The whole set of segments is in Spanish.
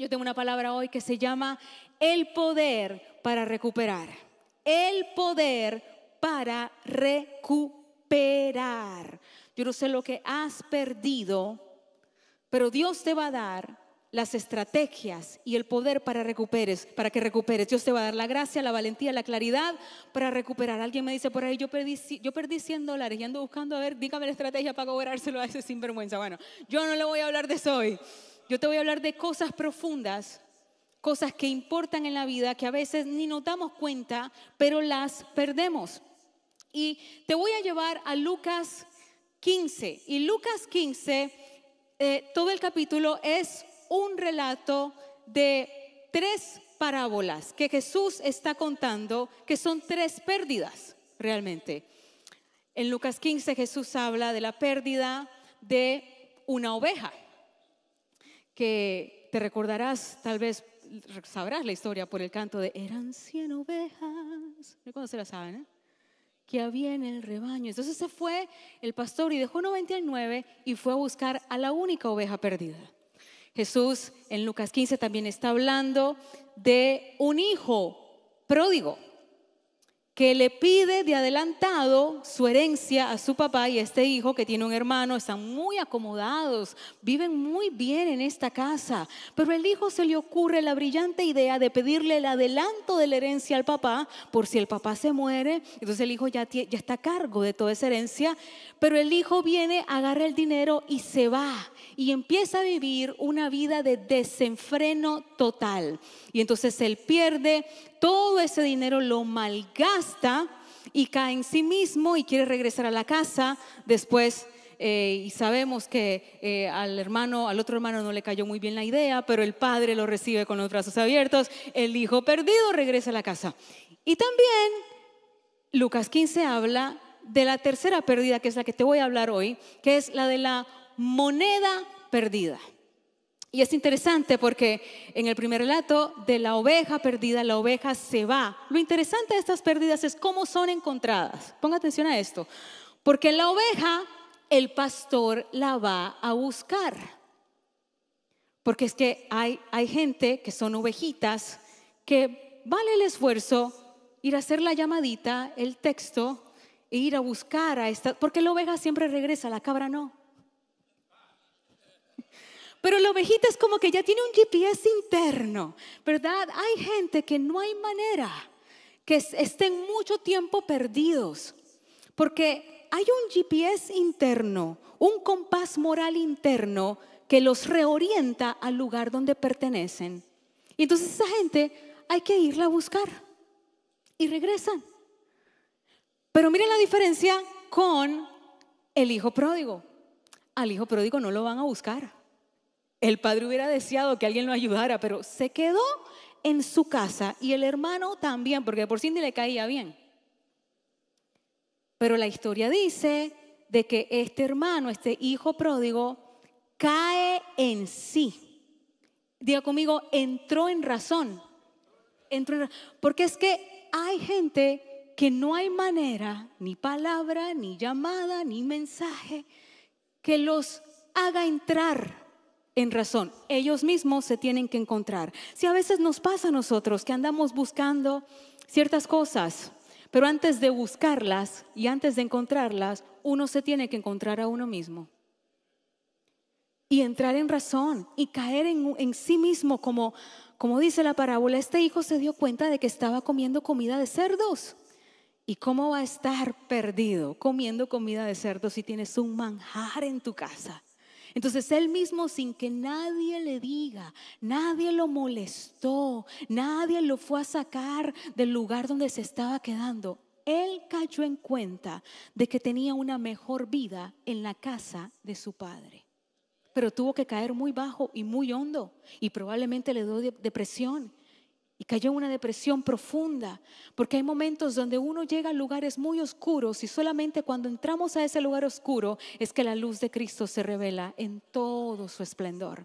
Yo tengo una palabra hoy que se llama el poder para recuperar. El poder para recuperar. Yo no sé lo que has perdido, pero Dios te va a dar las estrategias y el poder para recuperes, para que recuperes. Dios te va a dar la gracia, la valentía, la claridad para recuperar. Alguien me dice por ahí, yo perdí, yo perdí 100 dólares y ando buscando a ver, dígame la estrategia para cobrárselo a ese sinvergüenza. Bueno, yo no le voy a hablar de eso hoy. Yo te voy a hablar de cosas profundas, cosas que importan en la vida, que a veces ni nos damos cuenta, pero las perdemos. Y te voy a llevar a Lucas 15. Y Lucas 15, eh, todo el capítulo es un relato de tres parábolas que Jesús está contando, que son tres pérdidas realmente. En Lucas 15 Jesús habla de la pérdida de una oveja que te recordarás, tal vez sabrás la historia por el canto de Eran cien ovejas. ¿Cuándo se la saben? ¿eh? Que había en el rebaño. Entonces se fue el pastor y dejó 99 y fue a buscar a la única oveja perdida. Jesús en Lucas 15 también está hablando de un hijo pródigo que le pide de adelantado su herencia a su papá y a este hijo que tiene un hermano, están muy acomodados, viven muy bien en esta casa, pero el hijo se le ocurre la brillante idea de pedirle el adelanto de la herencia al papá por si el papá se muere, entonces el hijo ya, ya está a cargo de toda esa herencia, pero el hijo viene, agarra el dinero y se va y empieza a vivir una vida de desenfreno total. Y entonces él pierde, todo ese dinero lo malgasta y cae en sí mismo y quiere regresar a la casa después. Eh, y sabemos que eh, al hermano, al otro hermano no le cayó muy bien la idea, pero el padre lo recibe con los brazos abiertos, el hijo perdido regresa a la casa. Y también Lucas 15 habla de la tercera pérdida, que es la que te voy a hablar hoy, que es la de la moneda perdida. Y es interesante porque en el primer relato de la oveja perdida, la oveja se va. Lo interesante de estas pérdidas es cómo son encontradas. Ponga atención a esto. Porque la oveja, el pastor la va a buscar. Porque es que hay, hay gente que son ovejitas que vale el esfuerzo ir a hacer la llamadita, el texto, e ir a buscar a esta. Porque la oveja siempre regresa, la cabra no. Pero la ovejita es como que ya tiene un GPS interno, ¿verdad? Hay gente que no hay manera que estén mucho tiempo perdidos, porque hay un GPS interno, un compás moral interno que los reorienta al lugar donde pertenecen. Y entonces esa gente hay que irla a buscar y regresan. Pero miren la diferencia con el hijo pródigo. Al hijo pródigo no lo van a buscar. El padre hubiera deseado que alguien lo ayudara, pero se quedó en su casa y el hermano también, porque por sí ni le caía bien. Pero la historia dice de que este hermano, este hijo pródigo, cae en sí. Diga conmigo, entró en razón. Entró Porque es que hay gente que no hay manera, ni palabra, ni llamada, ni mensaje que los haga entrar en razón. Ellos mismos se tienen que encontrar. Si a veces nos pasa a nosotros que andamos buscando ciertas cosas, pero antes de buscarlas y antes de encontrarlas, uno se tiene que encontrar a uno mismo. Y entrar en razón y caer en, sí mismo, como, como dice la parábola, este hijo se dio cuenta de que estaba comiendo comida de cerdos. ¿Y cómo va a estar perdido comiendo comida de cerdos si tienes un manjar en tu casa? Entonces él mismo, sin que nadie le diga, nadie lo molestó, nadie lo fue a sacar del lugar donde se estaba quedando, él cayó en cuenta de que tenía una mejor vida en la casa de su padre. Pero tuvo que caer muy bajo y muy hondo y probablemente le dio depresión y cayó en una depresión profunda, porque hay momentos donde uno llega a lugares muy oscuros y solamente cuando entramos a ese lugar oscuro es que la luz de Cristo se revela en todo su esplendor.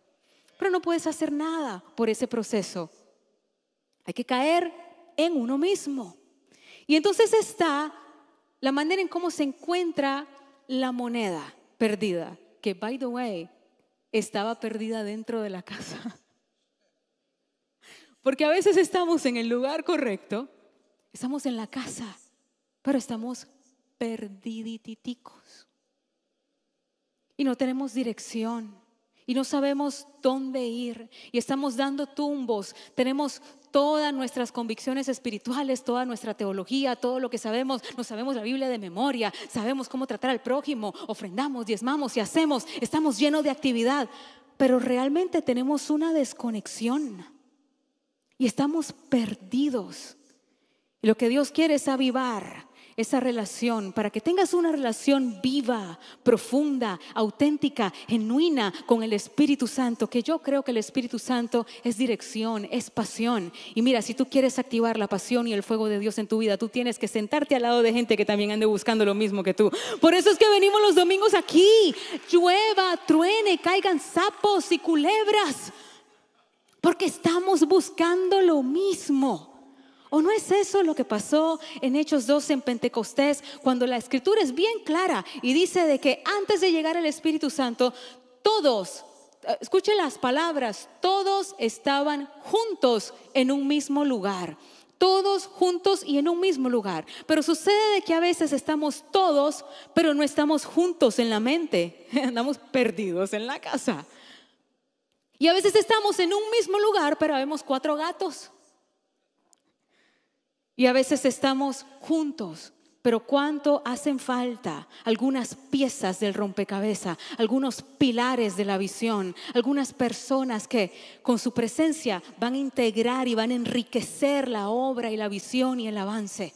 Pero no puedes hacer nada por ese proceso. Hay que caer en uno mismo. Y entonces está la manera en cómo se encuentra la moneda perdida, que by the way, estaba perdida dentro de la casa. Porque a veces estamos en el lugar correcto, estamos en la casa, pero estamos perdiditicos Y no tenemos dirección. Y no sabemos dónde ir. Y estamos dando tumbos. Tenemos todas nuestras convicciones espirituales, toda nuestra teología, todo lo que sabemos. no sabemos la Biblia de memoria. Sabemos cómo tratar al prójimo. Ofrendamos, diezmamos y hacemos. Estamos llenos de actividad. Pero realmente tenemos una desconexión y estamos perdidos. Y lo que Dios quiere es avivar esa relación para que tengas una relación viva, profunda, auténtica, genuina con el Espíritu Santo, que yo creo que el Espíritu Santo es dirección, es pasión. Y mira, si tú quieres activar la pasión y el fuego de Dios en tu vida, tú tienes que sentarte al lado de gente que también ande buscando lo mismo que tú. Por eso es que venimos los domingos aquí, llueva, truene, caigan sapos y culebras. Porque estamos buscando lo mismo. ¿O no es eso lo que pasó en Hechos 2 en Pentecostés, cuando la escritura es bien clara y dice de que antes de llegar al Espíritu Santo, todos, eh, escuchen las palabras, todos estaban juntos en un mismo lugar todos juntos y en un mismo lugar. Pero sucede de que a veces estamos todos, pero no estamos juntos en la mente. Andamos perdidos en la casa. Y a veces estamos en un mismo lugar, pero vemos cuatro gatos. Y a veces estamos juntos, pero cuánto hacen falta algunas piezas del rompecabezas, algunos pilares de la visión, algunas personas que con su presencia van a integrar y van a enriquecer la obra y la visión y el avance.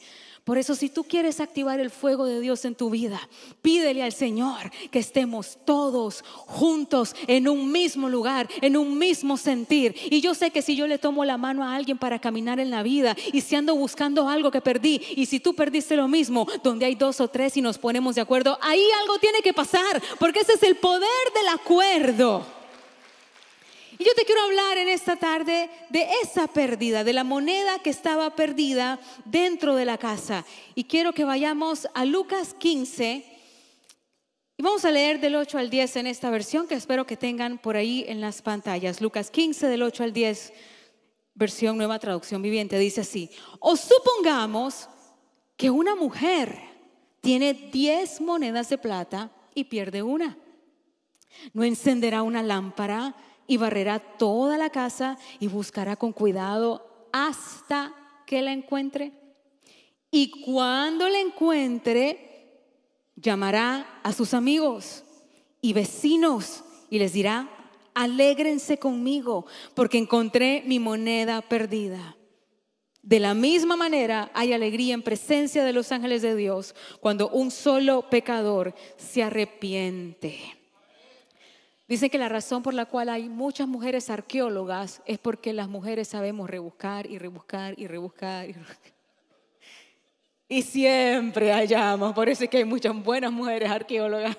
Por eso si tú quieres activar el fuego de Dios en tu vida, pídele al Señor que estemos todos juntos en un mismo lugar, en un mismo sentir. Y yo sé que si yo le tomo la mano a alguien para caminar en la vida y si ando buscando algo que perdí y si tú perdiste lo mismo, donde hay dos o tres y nos ponemos de acuerdo, ahí algo tiene que pasar, porque ese es el poder del acuerdo. Y yo te quiero hablar en esta tarde de esa pérdida, de la moneda que estaba perdida dentro de la casa. Y quiero que vayamos a Lucas 15. Y vamos a leer del 8 al 10 en esta versión que espero que tengan por ahí en las pantallas. Lucas 15 del 8 al 10, versión nueva traducción viviente, dice así. O supongamos que una mujer tiene 10 monedas de plata y pierde una. No encenderá una lámpara y barrerá toda la casa y buscará con cuidado hasta que la encuentre. Y cuando la encuentre, llamará a sus amigos y vecinos y les dirá, alégrense conmigo porque encontré mi moneda perdida. De la misma manera hay alegría en presencia de los ángeles de Dios cuando un solo pecador se arrepiente. Dicen que la razón por la cual hay muchas mujeres arqueólogas es porque las mujeres sabemos rebuscar y rebuscar y rebuscar. Y, siempre hallamos, por eso es que hay muchas buenas mujeres arqueólogas.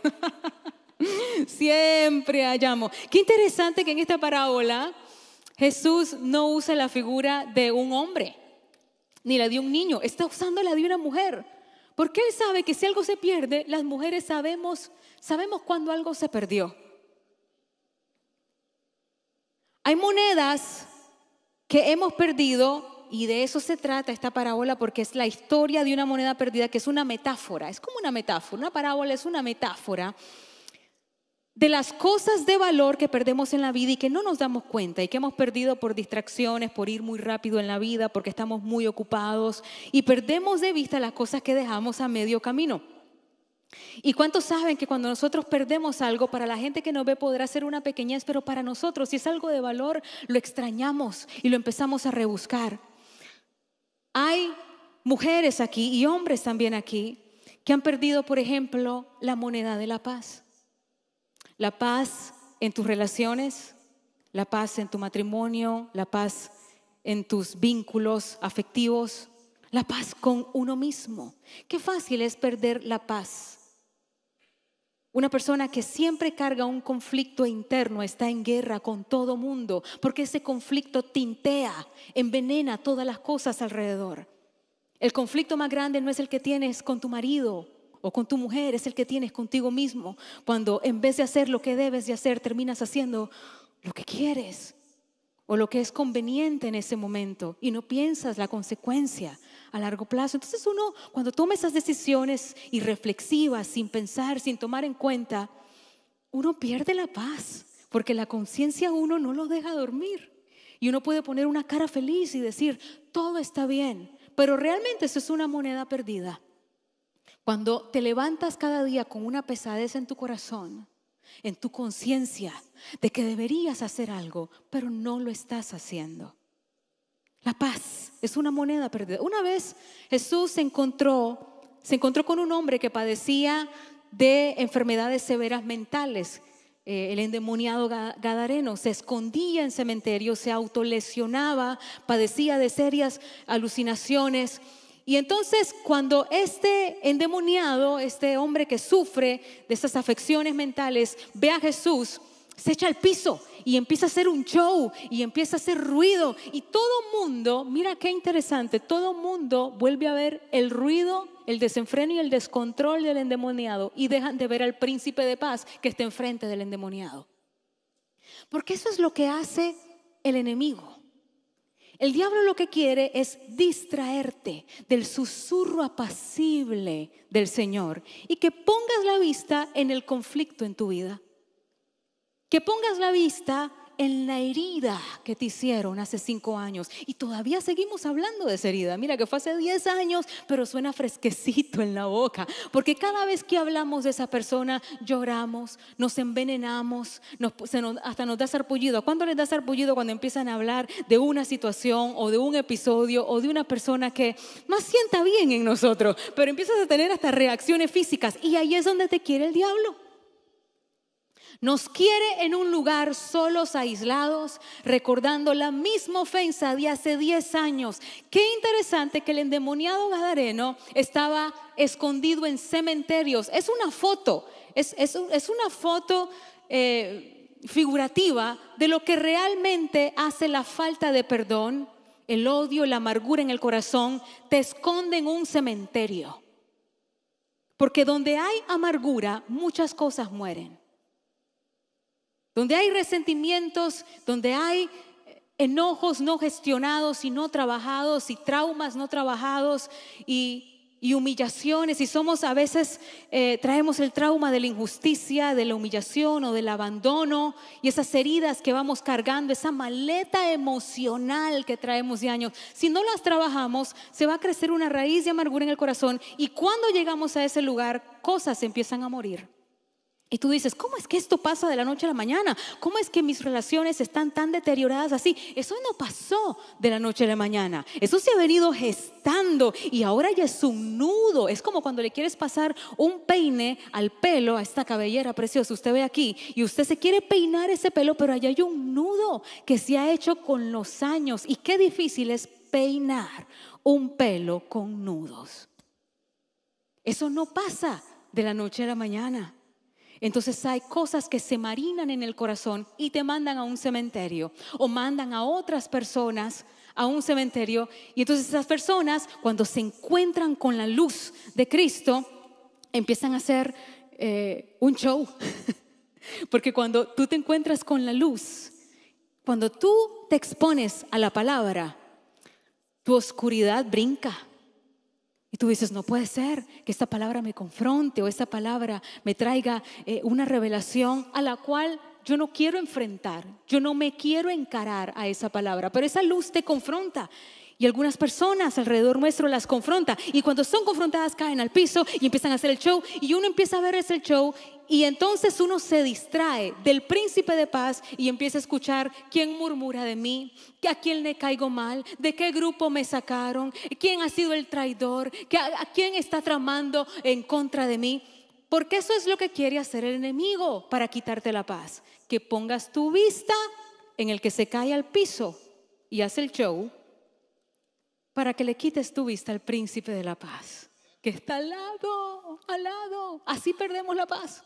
siempre hallamos. Qué interesante que en esta parábola Jesús no usa la figura de un hombre, ni la de un niño, está usando la de una mujer. Porque él sabe que si algo se pierde, las mujeres sabemos, sabemos cuando algo se perdió. Hay monedas que hemos perdido y de eso se trata esta parábola porque es la historia de una moneda perdida que es una metáfora, es como una metáfora, una parábola es una metáfora de las cosas de valor que perdemos en la vida y que no nos damos cuenta y que hemos perdido por distracciones, por ir muy rápido en la vida, porque estamos muy ocupados y perdemos de vista las cosas que dejamos a medio camino. ¿Y cuántos saben que cuando nosotros perdemos algo, para la gente que nos ve podrá ser una pequeñez, pero para nosotros, si es algo de valor, lo extrañamos y lo empezamos a rebuscar? Hay mujeres aquí y hombres también aquí que han perdido, por ejemplo, la moneda de la paz. La paz en tus relaciones, la paz en tu matrimonio, la paz en tus vínculos afectivos, la paz con uno mismo. Qué fácil es perder la paz una persona que siempre carga un conflicto interno está en guerra con todo mundo, porque ese conflicto tintea, envenena todas las cosas alrededor. El conflicto más grande no es el que tienes con tu marido o con tu mujer, es el que tienes contigo mismo, cuando en vez de hacer lo que debes de hacer, terminas haciendo lo que quieres o lo que es conveniente en ese momento y no piensas la consecuencia a largo plazo. Entonces uno cuando toma esas decisiones irreflexivas, sin pensar, sin tomar en cuenta, uno pierde la paz porque la conciencia uno no lo deja dormir. Y uno puede poner una cara feliz y decir, todo está bien, pero realmente eso es una moneda perdida. Cuando te levantas cada día con una pesadez en tu corazón, en tu conciencia de que deberías hacer algo, pero no lo estás haciendo. La paz es una moneda perdida. Una vez Jesús se encontró, se encontró con un hombre que padecía de enfermedades severas mentales. Eh, el endemoniado Gadareno se escondía en cementerios, se autolesionaba, padecía de serias alucinaciones y entonces cuando este endemoniado, este hombre que sufre de esas afecciones mentales, ve a Jesús, se echa al piso y empieza a hacer un show y empieza a hacer ruido. Y todo mundo, mira qué interesante, todo mundo vuelve a ver el ruido, el desenfreno y el descontrol del endemoniado y dejan de ver al príncipe de paz que está enfrente del endemoniado. Porque eso es lo que hace el enemigo. El diablo lo que quiere es distraerte del susurro apacible del Señor y que pongas la vista en el conflicto en tu vida. Que pongas la vista en la herida que te hicieron hace cinco años. Y todavía seguimos hablando de esa herida. Mira que fue hace diez años, pero suena fresquecito en la boca. Porque cada vez que hablamos de esa persona, lloramos, nos envenenamos, nos, hasta nos da sarpullido. ¿Cuándo les da sarpullido cuando empiezan a hablar de una situación o de un episodio o de una persona que más sienta bien en nosotros, pero empiezas a tener hasta reacciones físicas? Y ahí es donde te quiere el diablo. Nos quiere en un lugar solos, aislados, recordando la misma ofensa de hace 10 años. Qué interesante que el endemoniado Gadareno estaba escondido en cementerios. Es una foto, es, una foto... Eh, figurativa de lo que realmente hace la falta de perdón, el odio, la amargura en el corazón, te esconde en un cementerio. Porque donde hay amargura, muchas cosas mueren donde hay resentimientos, donde hay eh, enojos no gestionados y no trabajados y traumas no trabajados y, humillaciones y somos a veces eh, traemos el trauma de la injusticia, de la humillación o del abandono y esas heridas que vamos cargando, esa maleta emocional que traemos de años. Si no las trabajamos, se va a crecer una raíz de amargura en el corazón y cuando llegamos a ese lugar, cosas empiezan a morir. Y tú dices, ¿cómo es que esto pasa de la noche a la mañana? ¿Cómo es que mis relaciones están tan deterioradas así? Eso no pasó de la noche a la mañana. Eso se ha venido gestando y ahora ya es un nudo. Es como cuando le quieres pasar un peine al pelo, a esta cabellera preciosa. Usted ve aquí y usted se quiere peinar ese pelo, pero allá hay un nudo que se ha hecho con los años. Y qué difícil es peinar un pelo con nudos. Eso no pasa de la noche a la mañana. Entonces hay cosas que se marinan en el corazón y te mandan a un cementerio o mandan a otras personas a un cementerio y entonces esas personas cuando se encuentran con la luz de Cristo empiezan a hacer eh, un show. Porque cuando tú te encuentras con la luz, cuando tú te expones a la palabra, tu oscuridad brinca. Y tú dices, no puede ser que esta palabra me confronte o esa palabra me traiga eh, una revelación a la cual yo no quiero enfrentar, yo no me quiero encarar a esa palabra, pero esa luz te confronta y algunas personas alrededor nuestro las confronta. Y cuando son confrontadas caen al piso y empiezan a hacer el show. Y uno empieza a ver ese show. Y entonces uno se distrae del príncipe de paz y empieza a escuchar quién murmura de mí, a quién le caigo mal, de qué grupo me sacaron, quién ha sido el traidor, a quién está tramando en contra de mí. Porque eso es lo que quiere hacer el enemigo para quitarte la paz. Que pongas tu vista en el que se cae al piso y hace el show para que le quites tu vista al príncipe de la paz, que está al lado, al lado. Así perdemos la paz,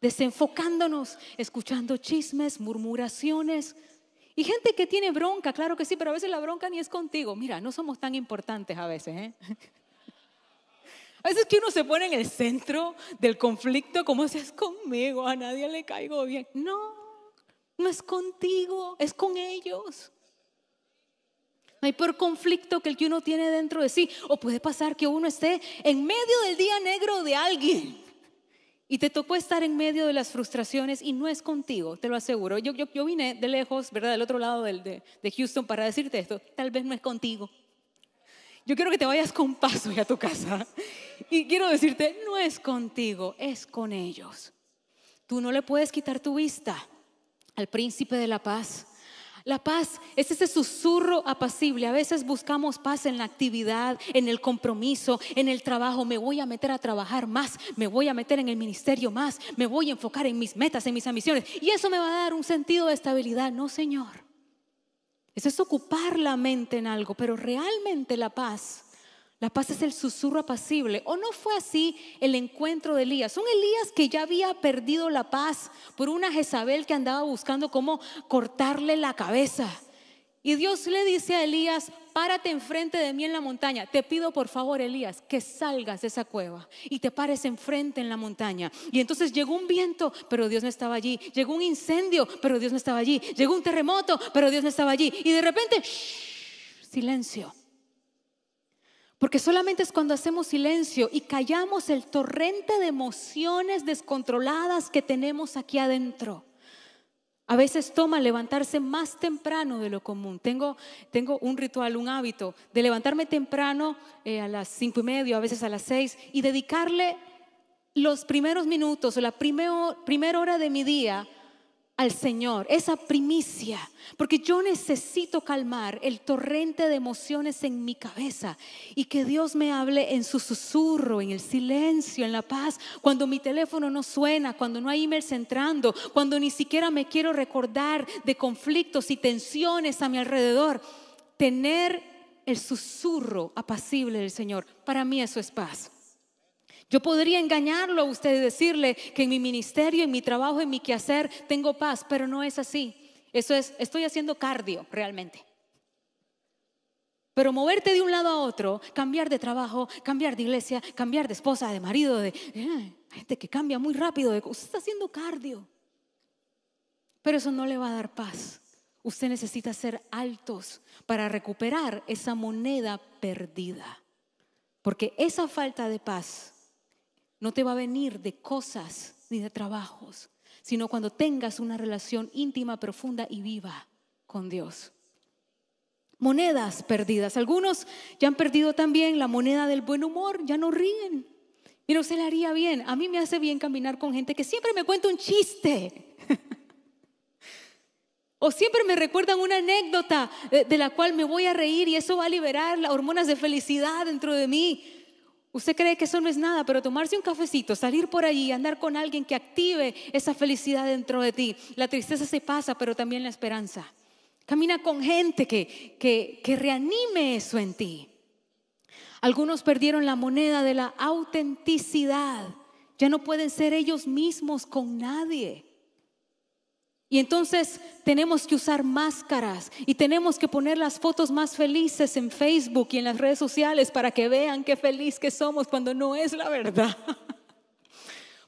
desenfocándonos, escuchando chismes, murmuraciones. Y gente que tiene bronca, claro que sí, pero a veces la bronca ni es contigo. Mira, no somos tan importantes a veces. ¿eh? A veces que uno se pone en el centro del conflicto, como si es conmigo, a nadie le caigo bien. No, no es contigo, es con ellos. No hay peor conflicto que el que uno tiene dentro de sí. O puede pasar que uno esté en medio del día negro de alguien y te tocó estar en medio de las frustraciones y no es contigo, te lo aseguro. Yo, yo, vine de lejos, ¿verdad? Del otro lado de, de Houston para decirte esto. Tal vez no es contigo. Yo quiero que te vayas con paso ya a tu casa. Y quiero decirte, no es contigo, es con ellos. Tú no le puedes quitar tu vista al príncipe de la paz. La paz es ese susurro apacible. A veces buscamos paz en la actividad, en el compromiso, en el trabajo. Me voy a meter a trabajar más, me voy a meter en el ministerio más, me voy a enfocar en mis metas, en mis ambiciones. Y eso me va a dar un sentido de estabilidad. No, Señor. Eso es ocupar la mente en algo, pero realmente la paz la paz es el susurro apacible. ¿O no fue así el encuentro de Elías? Un Elías que ya había perdido la paz por una Jezabel que andaba buscando cómo cortarle la cabeza. Y Dios le dice a Elías, párate enfrente de mí en la montaña. Te pido por favor, Elías, que salgas de esa cueva y te pares enfrente en la montaña. Y entonces llegó un viento, pero Dios no estaba allí. Llegó un incendio, pero Dios no estaba allí. Llegó un terremoto, pero Dios no estaba allí. Y de repente, silencio. Porque solamente es cuando hacemos silencio y callamos el torrente de emociones descontroladas que tenemos aquí adentro. A veces toma levantarse más temprano de lo común. Tengo, tengo un ritual, un hábito de levantarme temprano eh, a las cinco y media, a veces a las seis, y dedicarle los primeros minutos o la primera hora de mi día al Señor, esa primicia, porque yo necesito calmar el torrente de emociones en mi cabeza y que Dios me hable en su susurro, en el silencio, en la paz, cuando mi teléfono no suena, cuando no hay emails entrando, cuando ni siquiera me quiero recordar de conflictos y tensiones a mi alrededor. Tener el susurro apacible del Señor, para mí eso es paz. Yo podría engañarlo a usted y decirle que en mi ministerio, en mi trabajo, en mi quehacer tengo paz, pero no es así. Eso es, estoy haciendo cardio realmente. Pero moverte de un lado a otro, cambiar de trabajo, cambiar de iglesia, cambiar de esposa, de marido, de eh, gente que cambia muy rápido, de, usted está haciendo cardio. Pero eso no le va a dar paz. Usted necesita ser altos para recuperar esa moneda perdida. Porque esa falta de paz no te va a venir de cosas ni de trabajos, sino cuando tengas una relación íntima, profunda y viva con Dios. Monedas perdidas. Algunos ya han perdido también la moneda del buen humor, ya no ríen. no se le haría bien. A mí me hace bien caminar con gente que siempre me cuenta un chiste. o siempre me recuerdan una anécdota eh, de la cual me voy a reír y eso va a liberar las hormonas de felicidad dentro de mí. Usted cree que eso no es nada, pero tomarse un cafecito, salir por allí, andar con alguien que active esa felicidad dentro de ti. La tristeza se pasa, pero también la esperanza. Camina con gente que, que, que reanime eso en ti. Algunos perdieron la moneda de la autenticidad. Ya no pueden ser ellos mismos con nadie. Y entonces tenemos que usar máscaras y tenemos que poner las fotos más felices en Facebook y en las redes sociales para que vean qué feliz que somos cuando no es la verdad.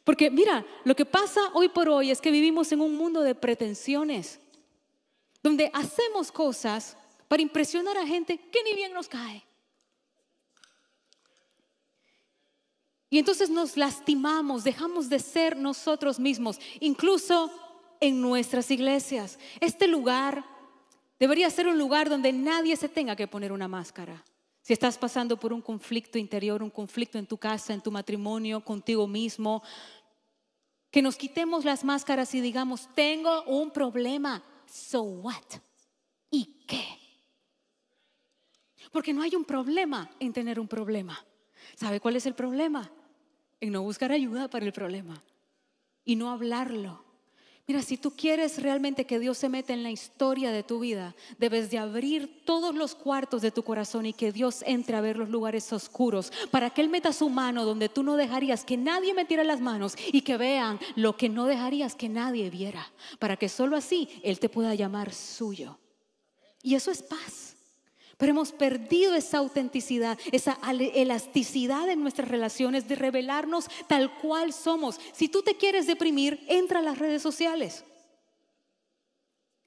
Porque mira, lo que pasa hoy por hoy es que vivimos en un mundo de pretensiones, donde hacemos cosas para impresionar a gente que ni bien nos cae. Y entonces nos lastimamos, dejamos de ser nosotros mismos. Incluso en nuestras iglesias. Este lugar debería ser un lugar donde nadie se tenga que poner una máscara. Si estás pasando por un conflicto interior, un conflicto en tu casa, en tu matrimonio, contigo mismo, que nos quitemos las máscaras y digamos, tengo un problema, so what? ¿Y qué? Porque no hay un problema en tener un problema. ¿Sabe cuál es el problema? En no buscar ayuda para el problema y no hablarlo Mira, si tú quieres realmente que Dios se meta en la historia de tu vida, debes de abrir todos los cuartos de tu corazón y que Dios entre a ver los lugares oscuros, para que Él meta su mano donde tú no dejarías que nadie metiera las manos y que vean lo que no dejarías que nadie viera, para que solo así Él te pueda llamar suyo. Y eso es paz. Pero hemos perdido esa autenticidad, esa elasticidad en nuestras relaciones de revelarnos tal cual somos. Si tú te quieres deprimir, entra a las redes sociales.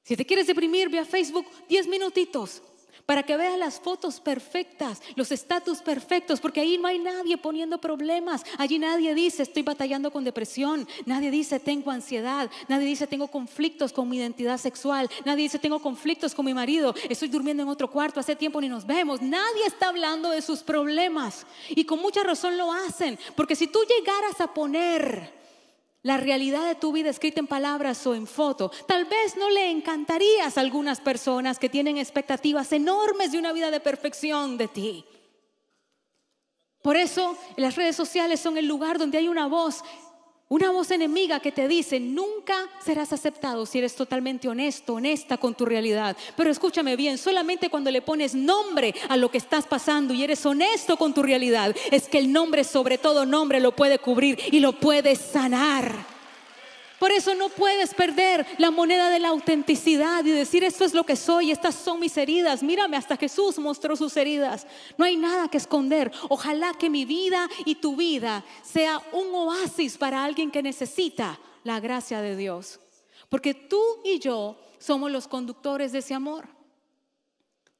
Si te quieres deprimir, ve a Facebook 10 minutitos para que veas las fotos perfectas, los estatus perfectos, porque ahí no hay nadie poniendo problemas, allí nadie dice estoy batallando con depresión, nadie dice tengo ansiedad, nadie dice tengo conflictos con mi identidad sexual, nadie dice tengo conflictos con mi marido, estoy durmiendo en otro cuarto, hace tiempo ni nos vemos, nadie está hablando de sus problemas y con mucha razón lo hacen, porque si tú llegaras a poner la realidad de tu vida escrita en palabras o en foto. Tal vez no le encantarías a algunas personas que tienen expectativas enormes de una vida de perfección de ti. Por eso las redes sociales son el lugar donde hay una voz una voz enemiga que te dice, nunca serás aceptado si eres totalmente honesto, honesta con tu realidad. Pero escúchame bien, solamente cuando le pones nombre a lo que estás pasando y eres honesto con tu realidad, es que el nombre sobre todo nombre lo puede cubrir y lo puede sanar. Por eso no puedes perder la moneda de la autenticidad y decir, esto es lo que soy, estas son mis heridas. Mírame, hasta Jesús mostró sus heridas. No hay nada que esconder. Ojalá que mi vida y tu vida sea un oasis para alguien que necesita la gracia de Dios. Porque tú y yo somos los conductores de ese amor.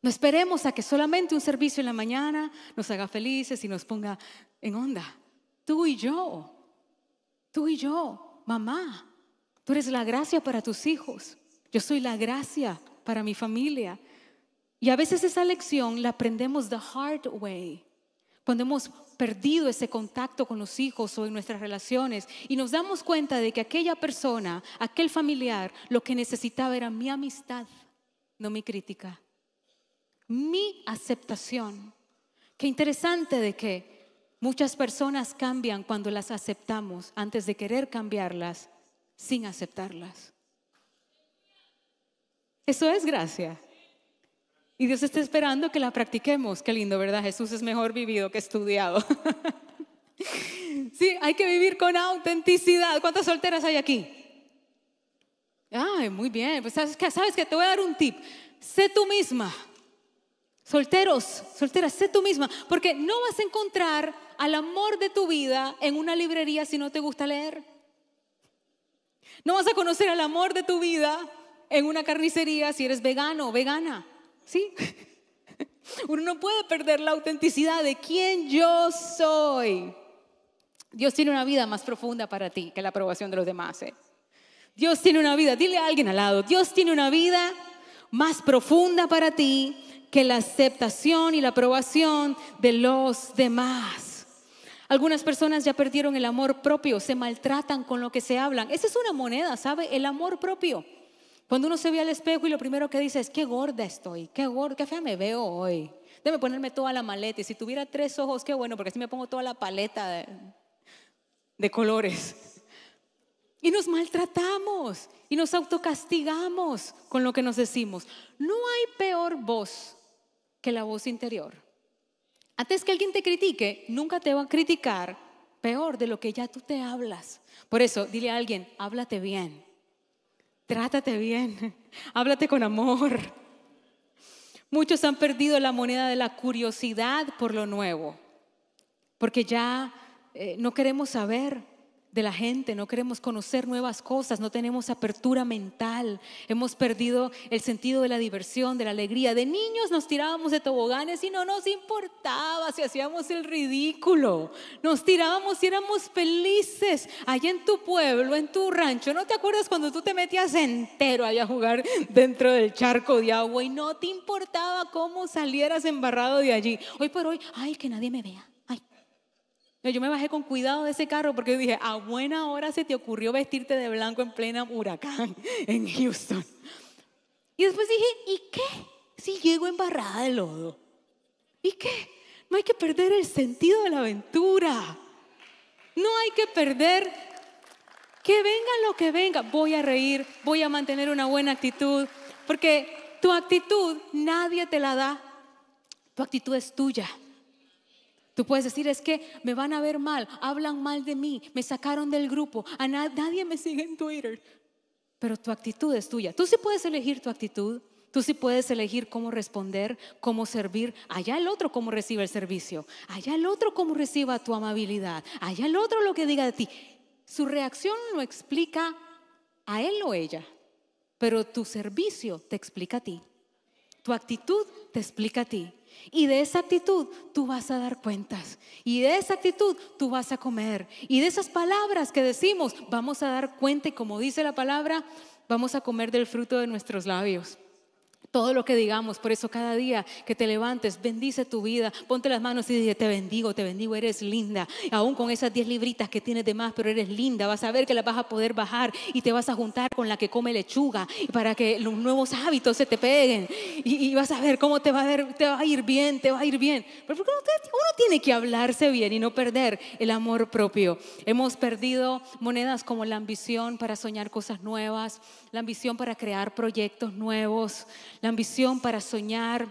No esperemos a que solamente un servicio en la mañana nos haga felices y nos ponga en onda. Tú y yo, tú y yo, mamá, Tú eres la gracia para tus hijos. Yo soy la gracia para mi familia. Y a veces esa lección la aprendemos the hard way. Cuando hemos perdido ese contacto con los hijos o en nuestras relaciones y nos damos cuenta de que aquella persona, aquel familiar, lo que necesitaba era mi amistad, no mi crítica, mi aceptación. Qué interesante de que muchas personas cambian cuando las aceptamos antes de querer cambiarlas sin aceptarlas. Eso es gracia. Y Dios está esperando que la practiquemos. Qué lindo, ¿verdad? Jesús es mejor vivido que estudiado. sí, hay que vivir con autenticidad. ¿Cuántas solteras hay aquí? Ay, muy bien. Pues sabes que, sabes que te voy a dar un tip. Sé tú misma. Solteros, solteras, sé tú misma, porque no vas a encontrar al amor de tu vida en una librería si no te gusta leer. No vas a conocer el amor de tu vida en una carnicería si eres vegano o vegana. ¿Sí? Uno no puede perder la autenticidad de quién yo soy. Dios tiene una vida más profunda para ti que la aprobación de los demás. ¿eh? Dios tiene una vida, dile a alguien al lado, Dios tiene una vida más profunda para ti que la aceptación y la aprobación de los demás. Algunas personas ya perdieron el amor propio, se maltratan con lo que se hablan. Esa es una moneda, ¿sabe? El amor propio. Cuando uno se ve al espejo y lo primero que dice es, qué gorda estoy, qué gorda, qué fea me veo hoy. Debe ponerme toda la maleta. Y si tuviera tres ojos, qué bueno, porque así me pongo toda la paleta de, de colores. Y nos maltratamos y nos autocastigamos con lo que nos decimos. No hay peor voz que la voz interior. Antes que alguien te critique, nunca te va a criticar peor de lo que ya tú te hablas. Por eso, dile a alguien, háblate bien, trátate bien, háblate con amor. Muchos han perdido la moneda de la curiosidad por lo nuevo, porque ya eh, no queremos saber, de la gente, no queremos conocer nuevas cosas, no tenemos apertura mental, hemos perdido el sentido de la diversión, de la alegría. De niños nos tirábamos de toboganes y no nos importaba si hacíamos el ridículo, nos tirábamos y éramos felices. Allá en tu pueblo, en tu rancho, ¿no te acuerdas cuando tú te metías entero allá a jugar dentro del charco de agua y no te importaba cómo salieras embarrado de allí? Hoy por hoy, ay, que nadie me vea yo me bajé con cuidado de ese carro porque dije, a buena hora se te ocurrió vestirte de blanco en plena huracán en Houston. Y después dije, ¿y qué si llego embarrada de lodo? ¿Y qué? No hay que perder el sentido de la aventura. No hay que perder que venga lo que venga. Voy a reír, voy a mantener una buena actitud, porque tu actitud nadie te la da. Tu actitud es tuya. Tú puedes decir, es que me van a ver mal, hablan mal de mí, me sacaron del grupo, a nadie me sigue en Twitter. Pero tu actitud es tuya. Tú sí puedes elegir tu actitud, tú sí puedes elegir cómo responder, cómo servir. Allá el otro cómo recibe el servicio, allá el otro cómo reciba tu amabilidad, allá el otro lo que diga de ti. Su reacción lo explica a él o ella, pero tu servicio te explica a ti. Tu actitud te explica a ti. Y de esa actitud tú vas a dar cuentas. Y de esa actitud tú vas a comer. Y de esas palabras que decimos, vamos a dar cuenta. Y como dice la palabra, vamos a comer del fruto de nuestros labios todo lo que digamos. Por eso cada día que te levantes, bendice tu vida, ponte las manos y dice, te bendigo, te bendigo, eres linda. Aún con esas 10 libritas que tienes de más, pero eres linda, vas a ver que las vas a poder bajar y te vas a juntar con la que come lechuga para que los nuevos hábitos se te peguen y, vas a ver cómo te va a, ver, te va a ir bien, te va a ir bien. Pero uno, tiene que hablarse bien y no perder el amor propio. Hemos perdido monedas como la ambición para soñar cosas nuevas, la ambición para crear proyectos nuevos, la ambición para soñar,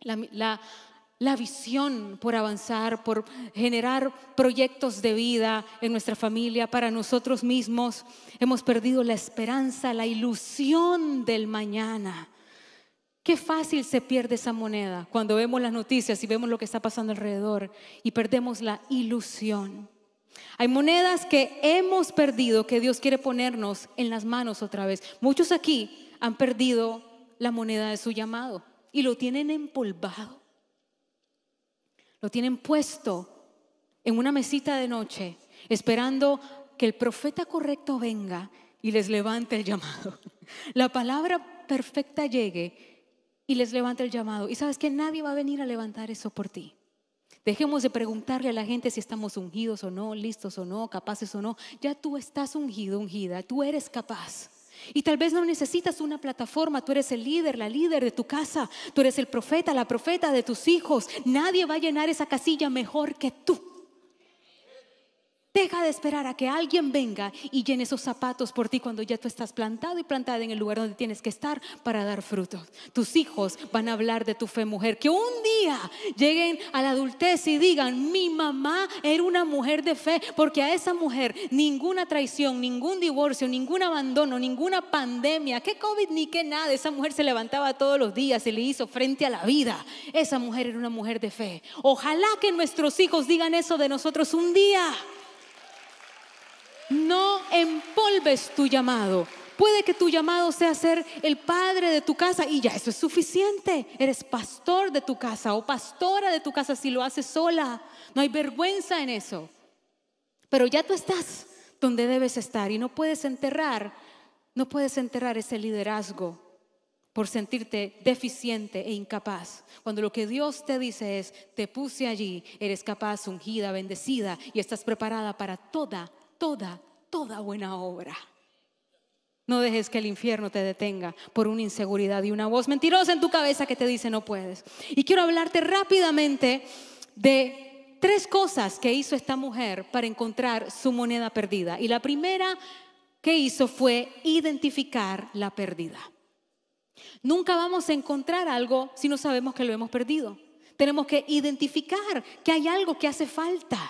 la, visión por avanzar, por generar proyectos de vida en nuestra familia, para nosotros mismos. Hemos perdido la esperanza, la ilusión del mañana. Qué fácil se pierde esa moneda cuando vemos las noticias y vemos lo que está pasando alrededor y perdemos la ilusión. Hay monedas que hemos perdido que Dios quiere ponernos en las manos otra vez. Muchos aquí han perdido la moneda de su llamado y lo tienen empolvado. Lo tienen puesto en una mesita de noche, esperando que el profeta correcto venga y les levante el llamado. La palabra perfecta llegue y les levante el llamado. Y sabes que nadie va a venir a levantar eso por ti. Dejemos de preguntarle a la gente si estamos ungidos o no, listos o no, capaces o no. Ya tú estás ungido, ungida, tú eres capaz. Y tal vez no necesitas una plataforma, tú eres el líder, la líder de tu casa, tú eres el profeta, la profeta de tus hijos. Nadie va a llenar esa casilla mejor que tú. Deja de esperar a que alguien venga y llene esos zapatos por ti cuando ya tú estás plantado y plantada en el lugar donde tienes que estar para dar fruto. Tus hijos van a hablar de tu fe mujer. Que un día lleguen a la adultez y digan, mi mamá era una mujer de fe, porque a esa mujer ninguna traición, ningún divorcio, ningún abandono, ninguna pandemia, que COVID ni que nada, esa mujer se levantaba todos los días, Y le hizo frente a la vida. Esa mujer era una mujer de fe. Ojalá que nuestros hijos digan eso de nosotros un día. No empolves tu llamado. Puede que tu llamado sea ser el padre de tu casa y ya eso es suficiente. Eres pastor de tu casa o pastora de tu casa si lo haces sola. No hay vergüenza en eso. Pero ya tú estás donde debes estar y no puedes enterrar, no puedes enterrar ese liderazgo por sentirte deficiente e incapaz. Cuando lo que Dios te dice es, te puse allí, eres capaz, ungida, bendecida y estás preparada para toda toda, toda buena obra. No dejes que el infierno te detenga por una inseguridad y una voz mentirosa en tu cabeza que te dice no puedes. Y quiero hablarte rápidamente de tres cosas que hizo esta mujer para encontrar su moneda perdida. Y la primera que hizo fue identificar la perdida Nunca vamos a encontrar algo si no sabemos que lo hemos perdido. Tenemos que identificar que hay algo que hace falta.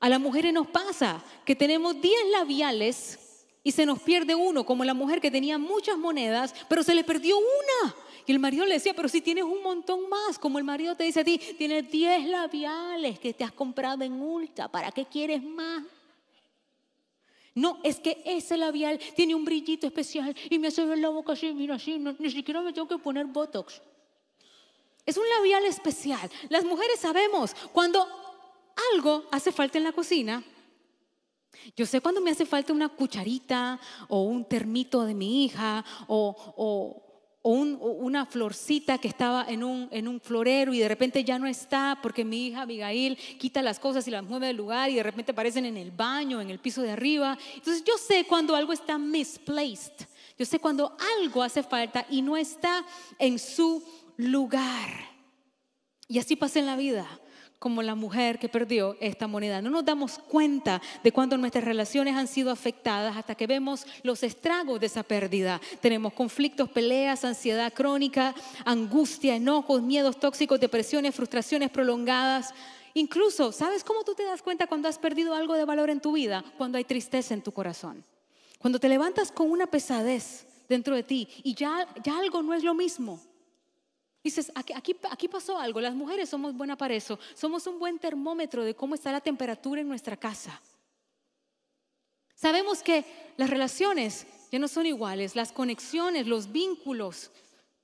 A las mujeres nos pasa que tenemos 10 labiales y se nos pierde uno, como la mujer que tenía muchas monedas, pero se le perdió una. Y el marido le decía, pero si tienes un montón más, como el marido te dice a ti, tienes 10 labiales que te has comprado en Ulta, ¿para qué quieres más? No, es que ese labial tiene un brillito especial y me hace ver la boca así, mira así, ni siquiera me tengo que poner Botox. Es un labial especial. Las mujeres sabemos cuando algo hace falta en la cocina. Yo sé cuando me hace falta una cucharita o un termito de mi hija o, una florcita que estaba en un, en un, florero y de repente ya no está porque mi hija Abigail quita las cosas y las mueve del lugar y de repente aparecen en el baño, en el piso de arriba. Entonces yo sé cuando algo está misplaced. Yo sé cuando algo hace falta y no está en su lugar. Y así pasa en la vida como la mujer que perdió esta moneda. No nos damos cuenta de cuánto nuestras relaciones han sido afectadas hasta que vemos los estragos de esa pérdida. Tenemos conflictos, peleas, ansiedad crónica, angustia, enojos, miedos tóxicos, depresiones, frustraciones prolongadas. Incluso, ¿sabes cómo tú te das cuenta cuando has perdido algo de valor en tu vida? Cuando hay tristeza en tu corazón. Cuando te levantas con una pesadez dentro de ti y ya, ya algo no es lo mismo. Dices, aquí, aquí, pasó algo, las mujeres somos buenas para eso, somos un buen termómetro de cómo está la temperatura en nuestra casa. Sabemos que las relaciones ya no son iguales, las conexiones, los vínculos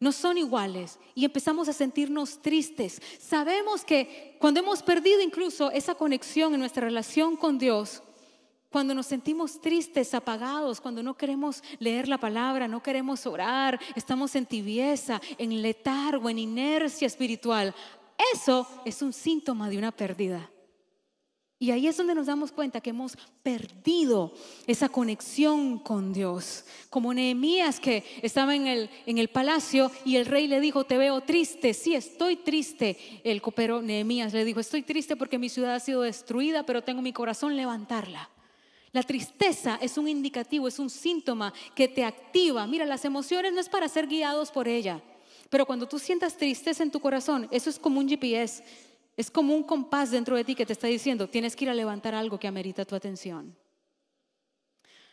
no son iguales y empezamos a sentirnos tristes. Sabemos que cuando hemos perdido incluso esa conexión en nuestra relación con Dios, cuando nos sentimos tristes, apagados, cuando no queremos leer la palabra, no queremos orar, estamos en tibieza, en letargo, en inercia espiritual, eso es un síntoma de una pérdida. Y ahí es donde nos damos cuenta que hemos perdido esa conexión con Dios. Como Nehemías que estaba en el, en el palacio y el rey le dijo, te veo triste, sí, estoy triste. El copero Nehemías le dijo, estoy triste porque mi ciudad ha sido destruida, pero tengo mi corazón levantarla. La tristeza es un indicativo, es un síntoma que te activa. Mira, las emociones no es para ser guiados por ella, pero cuando tú sientas tristeza en tu corazón, eso es como un GPS, es como un compás dentro de ti que te está diciendo, tienes que ir a levantar algo que amerita tu atención.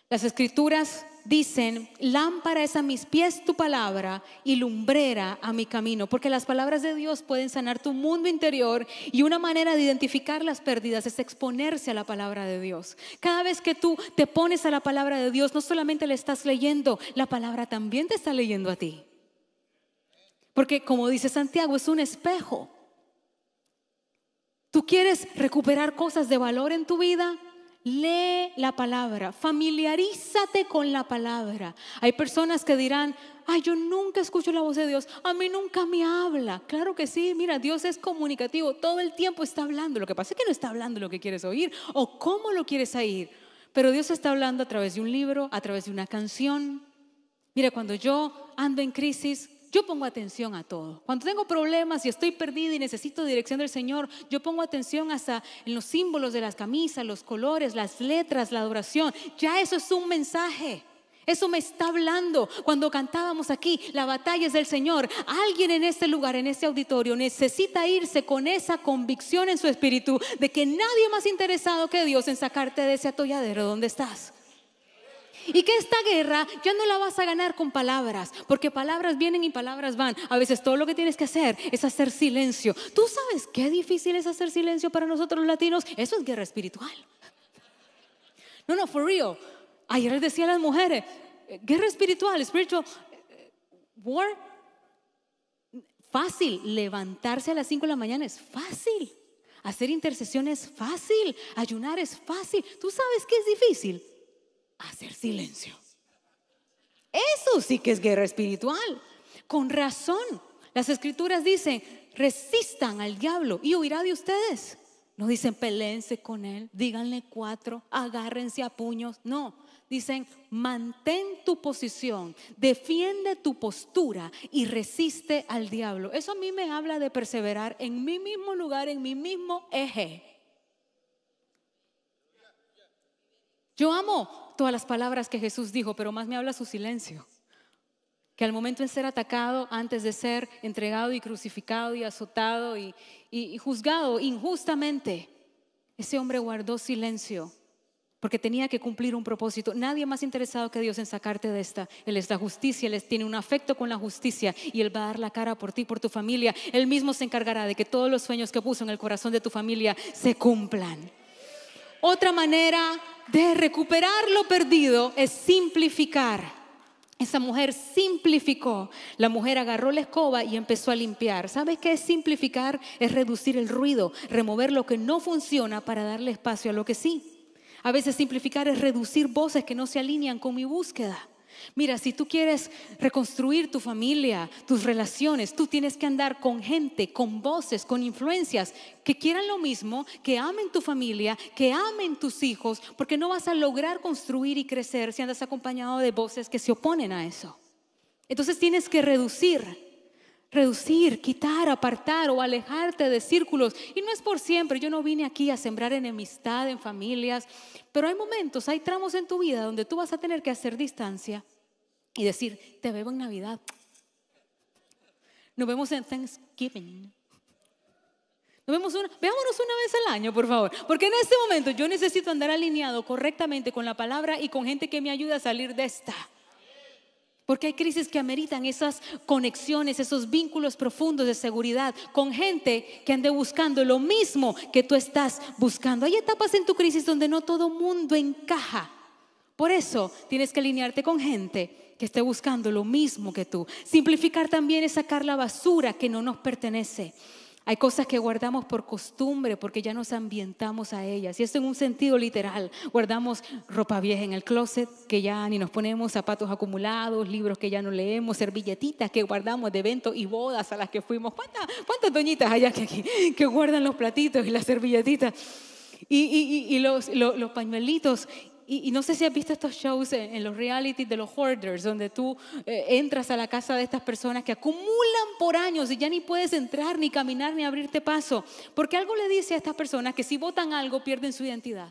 Las escrituras dicen, lámpara es a mis pies tu palabra y lumbrera a mi camino, porque las palabras de Dios pueden sanar tu mundo interior y una manera de identificar las pérdidas es exponerse a la palabra de Dios. Cada vez que tú te pones a la palabra de Dios, no solamente la estás leyendo, la palabra también te está leyendo a ti. Porque como dice Santiago, es un espejo. Tú quieres recuperar cosas de valor en tu vida, lee la palabra, familiarízate con la palabra. Hay personas que dirán, ay, yo nunca escucho la voz de Dios, a mí nunca me habla. Claro que sí, mira, Dios es comunicativo, todo el tiempo está hablando. Lo que pasa es que no está hablando lo que quieres oír o cómo lo quieres oír, pero Dios está hablando a través de un libro, a través de una canción. Mira, cuando yo ando en crisis, yo pongo atención a todo. Cuando tengo problemas y estoy perdida y necesito dirección del Señor, yo pongo atención hasta en los símbolos de las camisas, los colores, las letras, la adoración. Ya eso es un mensaje. Eso me está hablando. Cuando cantábamos aquí, la batalla es del Señor. Alguien en este lugar, en este auditorio, necesita irse con esa convicción en su espíritu de que nadie más interesado que Dios en sacarte de ese atolladero donde estás. Y que esta guerra ya no la vas a ganar con palabras, porque palabras vienen y palabras van. A veces todo lo que tienes que hacer es hacer silencio. ¿Tú sabes qué difícil es hacer silencio para nosotros latinos? Eso es guerra espiritual. No, no, for real. Ayer les decía a las mujeres, eh, guerra espiritual, spiritual eh, war. Fácil, levantarse a las 5 de la mañana es fácil. Hacer intercesión es fácil, ayunar es fácil. ¿Tú sabes qué es difícil? hacer silencio. Eso sí que es guerra espiritual. Con razón, las escrituras dicen, resistan al diablo y huirá de ustedes. No dicen, peleense con él, díganle cuatro, agárrense a puños. No, dicen, mantén tu posición, defiende tu postura y resiste al diablo. Eso a mí me habla de perseverar en mi mismo lugar, en mi mismo eje. Yo amo todas las palabras que Jesús dijo, pero más me habla su silencio. Que al momento en ser atacado, antes de ser entregado y crucificado y azotado y, juzgado injustamente, ese hombre guardó silencio porque tenía que cumplir un propósito. Nadie más interesado que Dios en sacarte de esta. Él es la justicia, Él tiene un afecto con la justicia y Él va a dar la cara por ti, por tu familia. Él mismo se encargará de que todos los sueños que puso en el corazón de tu familia se cumplan. Otra manera de recuperar lo perdido es simplificar. Esa mujer simplificó. La mujer agarró la escoba y empezó a limpiar. ¿Sabes qué es simplificar? Es reducir el ruido, remover lo que no funciona para darle espacio a lo que sí. A veces simplificar es reducir voces que no se alinean con mi búsqueda. Mira, si tú quieres reconstruir tu familia, tus relaciones, tú tienes que andar con gente, con voces, con influencias que quieran lo mismo, que amen tu familia, que amen tus hijos, porque no vas a lograr construir y crecer si andas acompañado de voces que se oponen a eso. Entonces tienes que reducir reducir, quitar, apartar o alejarte de círculos. Y no es por siempre, yo no vine aquí a sembrar enemistad en familias, pero hay momentos, hay tramos en tu vida donde tú vas a tener que hacer distancia y decir, te veo en Navidad, nos vemos en Thanksgiving. Nos vemos una, veámonos una vez al año, por favor. Porque en este momento yo necesito andar alineado correctamente con la palabra y con gente que me ayude a salir de esta. Porque hay crisis que ameritan esas conexiones, esos vínculos profundos de seguridad con gente que ande buscando lo mismo que tú estás buscando. Hay etapas en tu crisis donde no todo mundo encaja. Por eso tienes que alinearte con gente que esté buscando lo mismo que tú. Simplificar también es sacar la basura que no nos pertenece. Hay cosas que guardamos por costumbre porque ya nos ambientamos a ellas. Y esto en un sentido literal. Guardamos ropa vieja en el closet que ya ni nos ponemos, zapatos acumulados, libros que ya no leemos, servilletitas que guardamos de eventos y bodas a las que fuimos. ¿Cuántas, cuántas doñitas hay que, que, que guardan los platitos y las servilletitas? Y, los, los pañuelitos y, no sé si has visto estos shows en, los reality de los hoarders, donde tú eh, entras a la casa de estas personas que acumulan por años y ya ni puedes entrar, ni caminar, ni abrirte paso. Porque algo le dice a estas personas que si votan algo pierden su identidad.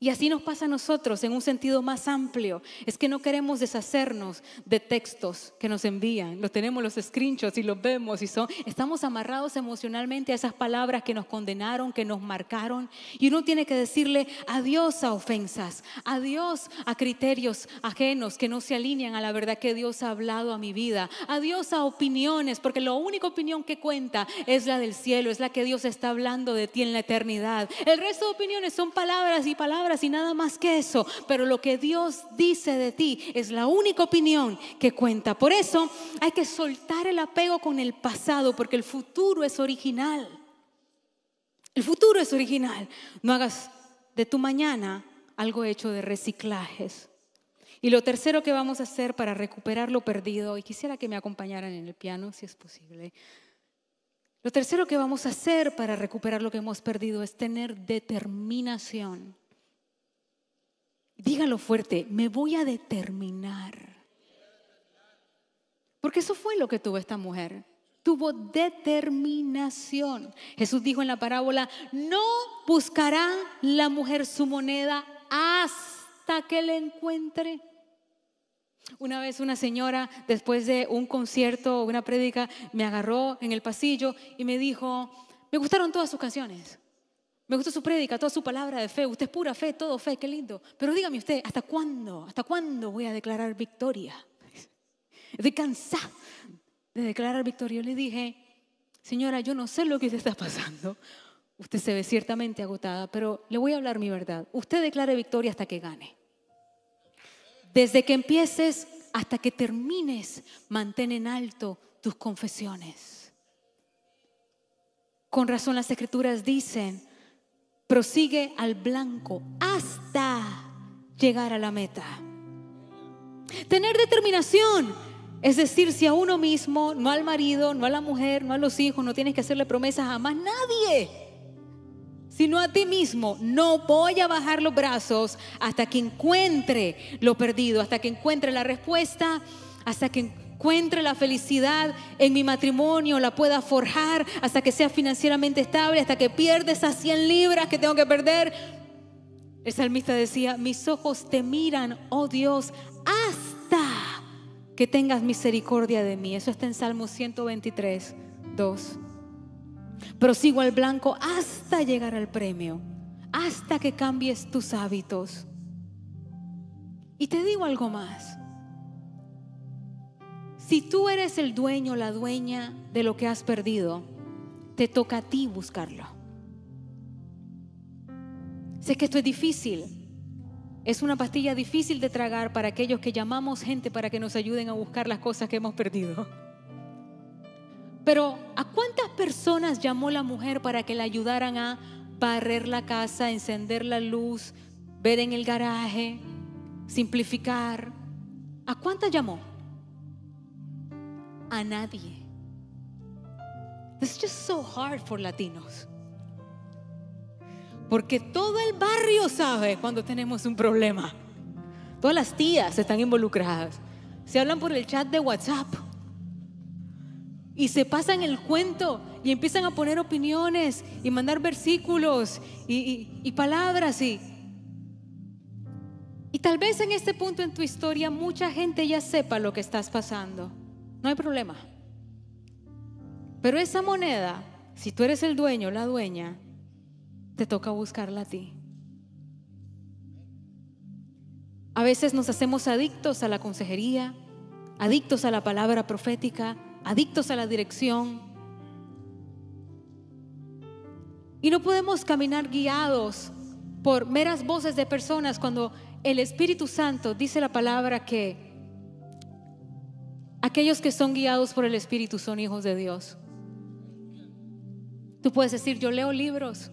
Y así nos pasa a nosotros en un sentido más amplio. Es que no queremos deshacernos de textos que nos envían. Los tenemos los screenshots y los vemos y Estamos amarrados emocionalmente a esas palabras que nos condenaron, que nos marcaron. Y uno tiene que decirle adiós a ofensas, adiós a criterios ajenos que no se alinean a la verdad que Dios ha hablado a mi vida, adiós a opiniones, porque la única opinión que cuenta es la del cielo, es la que Dios está hablando de ti en la eternidad. El resto de opiniones son palabras y palabras y nada más que eso, pero lo que Dios dice de ti es la única opinión que cuenta. Por eso hay que soltar el apego con el pasado, porque el futuro es original. El futuro es original. No hagas de tu mañana algo hecho de reciclajes. Y lo tercero que vamos a hacer para recuperar lo perdido, y quisiera que me acompañaran en el piano si es posible, lo tercero que vamos a hacer para recuperar lo que hemos perdido es tener determinación. Dígalo fuerte, me voy a determinar. Porque eso fue lo que tuvo esta mujer. Tuvo determinación. Jesús dijo en la parábola, no buscará la mujer su moneda hasta que la encuentre. Una vez una señora, después de un concierto o una prédica, me agarró en el pasillo y me dijo, me gustaron todas sus canciones. Me gustó su prédica, toda su palabra de fe. Usted es pura fe, todo fe, qué lindo. Pero dígame usted, ¿hasta cuándo? ¿Hasta cuándo voy a declarar victoria? Estoy cansada de declarar victoria. Yo le dije, señora, yo no sé lo que usted está pasando. Usted se ve ciertamente agotada, pero le voy a hablar mi verdad. Usted declare victoria hasta que gane. Desde que empieces hasta que termines, mantén en alto tus confesiones. Con razón las escrituras dicen, prosigue al blanco hasta llegar a la meta. Tener determinación, es decir, si a uno mismo, no al marido, no a la mujer, no a los hijos, no tienes que hacerle promesas a más nadie, sino a ti mismo, no voy a bajar los brazos hasta que encuentre lo perdido, hasta que encuentre la respuesta, hasta que encuentre la felicidad en mi matrimonio, la pueda forjar hasta que sea financieramente estable, hasta que pierda esas 100 libras que tengo que perder. El salmista decía, mis ojos te miran, oh Dios, hasta que tengas misericordia de mí. Eso está en Salmo 123, 2. Prosigo al blanco hasta llegar al premio, hasta que cambies tus hábitos. Y te digo algo más. Si tú eres el dueño, la dueña de lo que has perdido, te toca a ti buscarlo. Sé que esto es difícil. Es una pastilla difícil de tragar para aquellos que llamamos gente para que nos ayuden a buscar las cosas que hemos perdido. Pero ¿a cuántas personas llamó la mujer para que la ayudaran a barrer la casa, encender la luz, ver en el garaje, simplificar? ¿A cuántas llamó? a nadie. It's just so hard for latinos. Porque todo el barrio sabe cuando tenemos un problema. Todas las tías están involucradas. Se hablan por el chat de WhatsApp. Y se pasan el cuento y empiezan a poner opiniones y mandar versículos y, palabras. Y, y tal vez en este punto en tu historia mucha gente ya sepa lo que estás pasando no hay problema. Pero esa moneda, si tú eres el dueño, la dueña, te toca buscarla a ti. A veces nos hacemos adictos a la consejería, adictos a la palabra profética, adictos a la dirección. Y no podemos caminar guiados por meras voces de personas cuando el Espíritu Santo dice la palabra que Aquellos que son guiados por el Espíritu son hijos de Dios. Tú puedes decir, yo leo libros.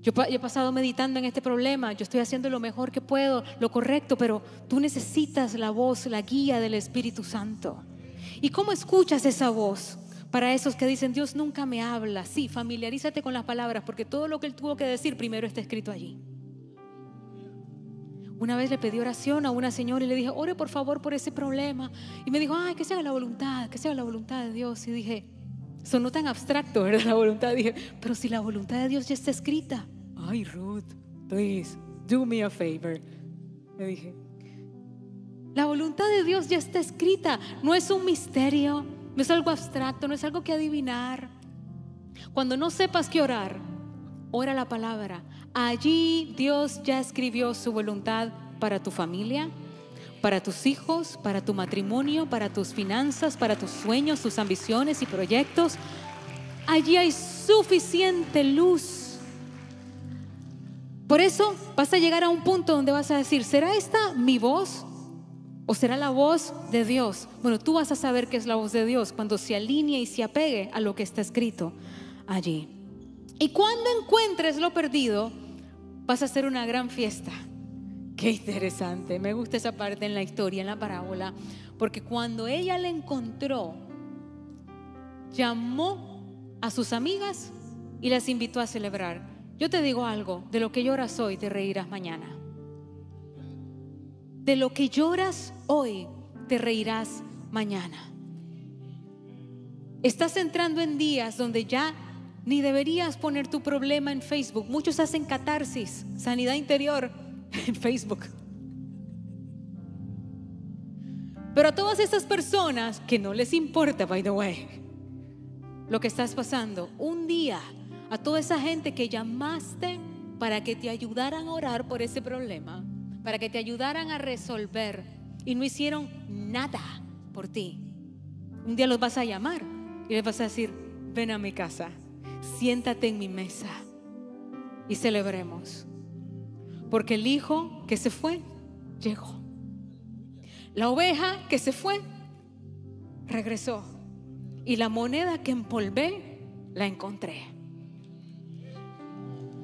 Yo, he pasado meditando en este problema, yo estoy haciendo lo mejor que puedo, lo correcto, pero tú necesitas la voz, la guía del Espíritu Santo. ¿Y cómo escuchas esa voz? Para esos que dicen, Dios nunca me habla, sí, familiarízate con las palabras, porque todo lo que Él tuvo que decir primero está escrito allí. Una vez le pedí oración a una señora y le dije, ore por favor por ese problema. Y me dijo, ay, que sea la voluntad, que sea la voluntad de Dios. Y dije, no tan abstracto, ¿verdad? La voluntad. Dije, pero si la voluntad de Dios ya está escrita. Ay, Ruth, please, do me a favor. Me dije, la voluntad de Dios ya está escrita. No es un misterio, no es algo abstracto, no es algo que adivinar. Cuando no sepas qué orar, ora la palabra Allí Dios ya escribió su voluntad para tu familia, para tus hijos, para tu matrimonio, para tus finanzas, para tus sueños, tus ambiciones y proyectos. Allí hay suficiente luz. Por eso vas a llegar a un punto donde vas a decir, ¿será esta mi voz? ¿O será la voz de Dios? Bueno, tú vas a saber que es la voz de Dios cuando se alinee y se apegue a lo que está escrito allí. Y cuando encuentres lo perdido, vas a hacer una gran fiesta. Qué interesante, me gusta esa parte en la historia, en la parábola, porque cuando ella la encontró, llamó a sus amigas y las invitó a celebrar. Yo te digo algo, de lo que lloras hoy te reirás mañana. De lo que lloras hoy te reirás mañana. Estás entrando en días donde ya ni deberías poner tu problema en Facebook. Muchos hacen catarsis, sanidad interior en Facebook. Pero a todas esas personas que no les importa, by the way, lo que estás pasando, un día a toda esa gente que llamaste para que te ayudaran a orar por ese problema, para que te ayudaran a resolver y no hicieron nada por ti. Un día los vas a llamar y les vas a decir, ven a mi casa siéntate en mi mesa y celebremos. Porque el hijo que se fue, llegó. La oveja que se fue, regresó. Y la moneda que empolvé, la encontré.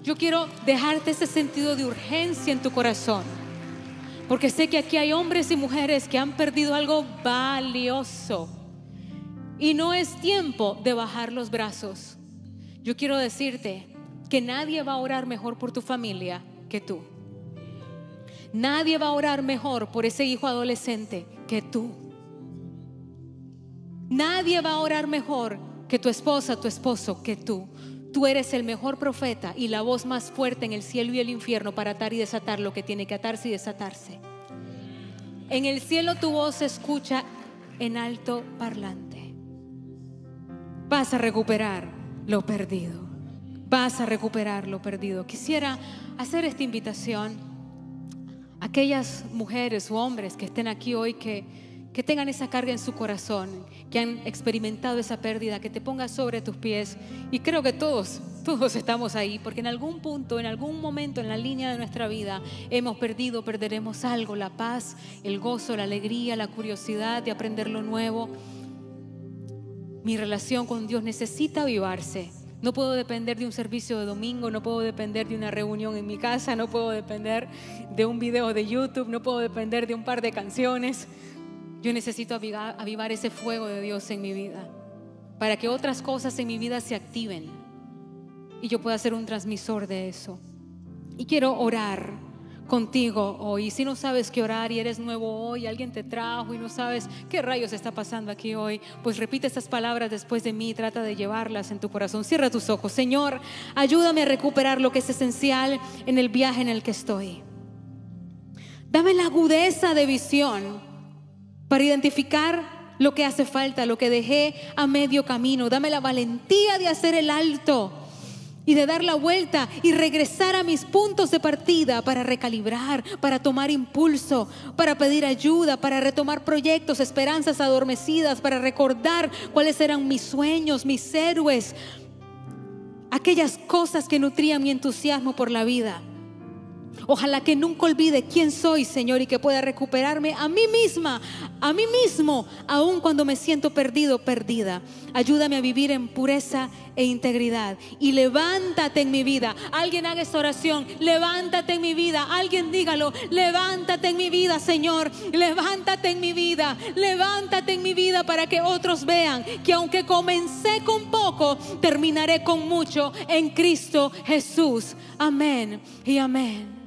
Yo quiero dejarte ese sentido de urgencia en tu corazón. Porque sé que aquí hay hombres y mujeres que han perdido algo valioso. Y no es tiempo de bajar los brazos. Yo quiero decirte que nadie va a orar mejor por tu familia que tú. Nadie va a orar mejor por ese hijo adolescente que tú. Nadie va a orar mejor que tu esposa, tu esposo, que tú. Tú eres el mejor profeta y la voz más fuerte en el cielo y el infierno para atar y desatar lo que tiene que atarse y desatarse. En el cielo tu voz se escucha en alto parlante. Vas a recuperar lo perdido. Vas a recuperar lo perdido. Quisiera hacer esta invitación a aquellas mujeres o hombres que estén aquí hoy que, que tengan esa carga en su corazón, que han experimentado esa pérdida, que te pongas sobre tus pies. Y creo que todos, todos estamos ahí, porque en algún punto, en algún momento en la línea de nuestra vida, hemos perdido, perderemos algo, la paz, el gozo, la alegría, la curiosidad de aprender lo nuevo. Mi relación con Dios necesita avivarse. No puedo depender de un servicio de domingo, no puedo depender de una reunión en mi casa, no puedo depender de un video de YouTube, no puedo depender de un par de canciones. Yo necesito avivar, ese fuego de Dios en mi vida para que otras cosas en mi vida se activen y yo pueda ser un transmisor de eso. Y quiero orar contigo hoy. si no sabes qué orar y eres nuevo hoy, alguien te trajo y no sabes qué rayos está pasando aquí hoy, pues repite estas palabras después de mí, trata de llevarlas en tu corazón. Cierra tus ojos. Señor, ayúdame a recuperar lo que es esencial en el viaje en el que estoy. Dame la agudeza de visión para identificar lo que hace falta, lo que dejé a medio camino. Dame la valentía de hacer el alto y de dar la vuelta y regresar a mis puntos de partida para recalibrar, para tomar impulso, para pedir ayuda, para retomar proyectos, esperanzas adormecidas, para recordar cuáles eran mis sueños, mis héroes, aquellas cosas que nutrían mi entusiasmo por la vida. Ojalá que nunca olvide quién soy, Señor, y que pueda recuperarme a mí misma, a mí mismo, aun cuando me siento perdido, perdida. Ayúdame a vivir en pureza, e integridad. Y levántate en mi vida. Alguien haga esta oración. Levántate en mi vida. Alguien dígalo. Levántate en mi vida, Señor. Levántate en mi vida. Levántate en mi vida para que otros vean que aunque comencé con poco, terminaré con mucho en Cristo Jesús. Amén y amén.